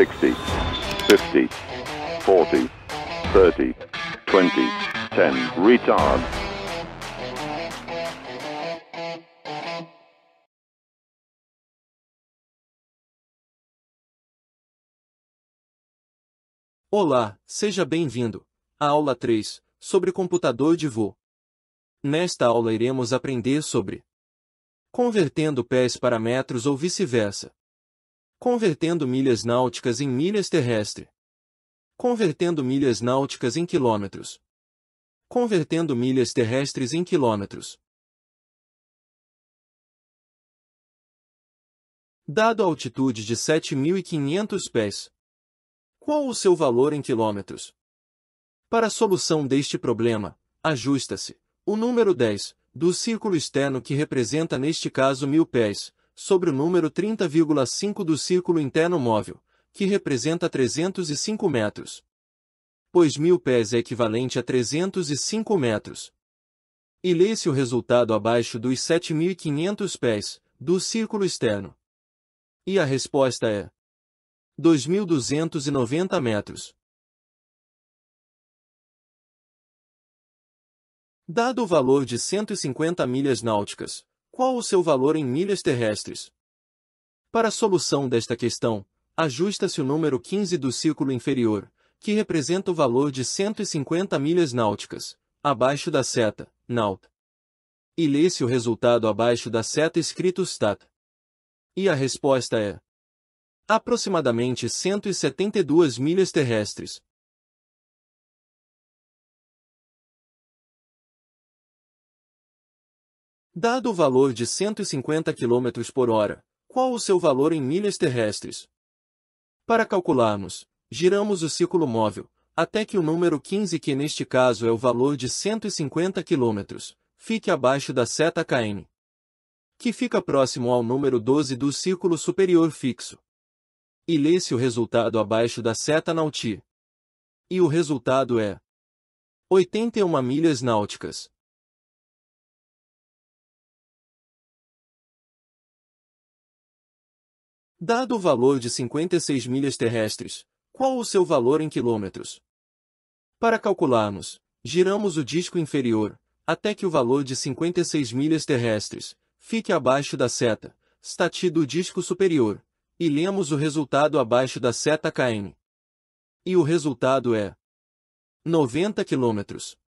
60, 50, 40, 30, 20, 10. Retard. Olá, seja bem-vindo à aula 3 sobre computador de voo. Nesta aula iremos aprender sobre convertendo pés para metros ou vice-versa, convertendo milhas náuticas em milhas terrestres. convertendo milhas náuticas em quilômetros, convertendo milhas terrestres em quilômetros. Dado a altitude de 7.500 pés, qual o seu valor em quilômetros? Para a solução deste problema, ajusta-se o número 10 do círculo externo que representa neste caso mil pés, sobre o número 30,5 do círculo interno móvel, que representa 305 metros. Pois mil pés é equivalente a 305 metros. E lê-se o resultado abaixo dos 7.500 pés, do círculo externo. E a resposta é 2.290 metros. Dado o valor de 150 milhas náuticas, qual o seu valor em milhas terrestres? Para a solução desta questão, ajusta-se o número 15 do círculo inferior, que representa o valor de 150 milhas náuticas, abaixo da seta, naut. E lê-se o resultado abaixo da seta escrito stat. E a resposta é aproximadamente 172 milhas terrestres, Dado o valor de 150 km por hora, qual o seu valor em milhas terrestres? Para calcularmos, giramos o círculo móvel, até que o número 15, que neste caso é o valor de 150 km, fique abaixo da seta KM, que fica próximo ao número 12 do círculo superior fixo. E lê-se o resultado abaixo da seta nauti. E o resultado é 81 milhas náuticas. Dado o valor de 56 milhas terrestres, qual o seu valor em quilômetros? Para calcularmos, giramos o disco inferior, até que o valor de 56 milhas terrestres fique abaixo da seta, stati do disco superior, e lemos o resultado abaixo da seta KM. E o resultado é 90 quilômetros.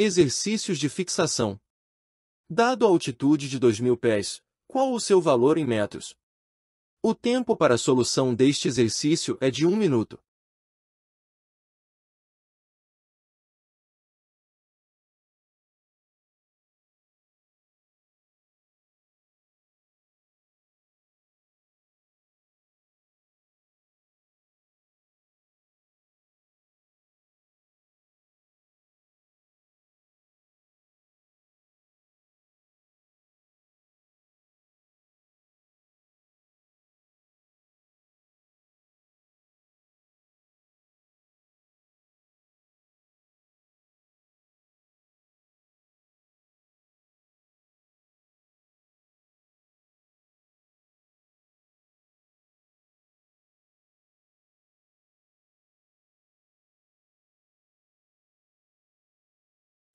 Exercícios de fixação. Dado a altitude de 2.000 pés, qual o seu valor em metros? O tempo para a solução deste exercício é de 1 um minuto.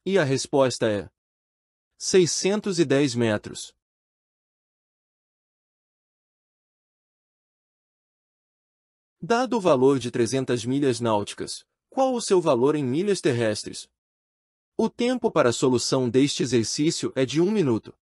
E a resposta é 610 metros. Dado o valor de 300 milhas náuticas, qual o seu valor em milhas terrestres? O tempo para a solução deste exercício é de 1 minuto.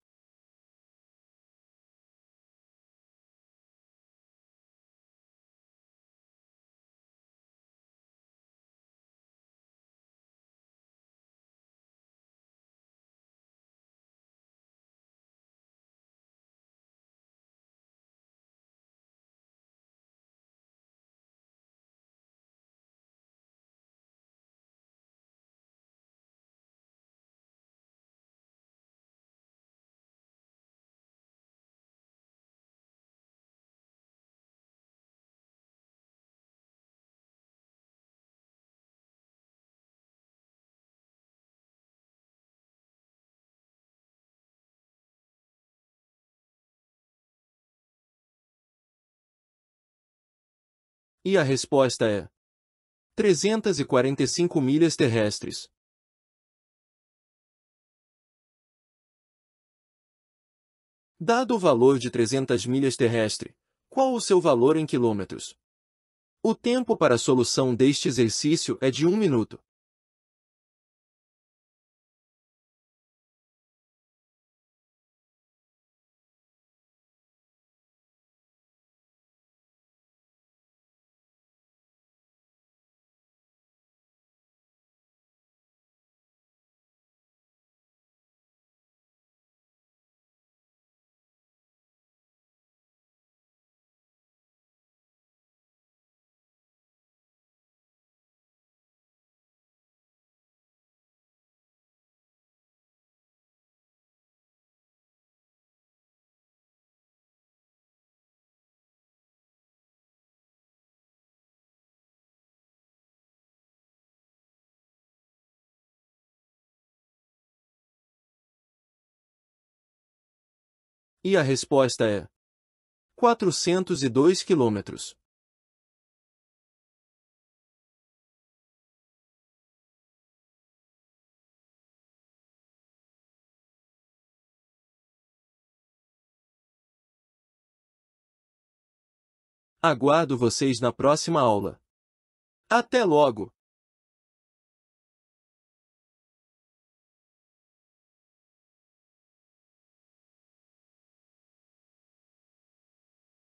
E a resposta é 345 milhas terrestres. Dado o valor de 300 milhas terrestre, qual o seu valor em quilômetros? O tempo para a solução deste exercício é de 1 minuto. E a resposta é 402 quilômetros. Aguardo vocês na próxima aula. Até logo!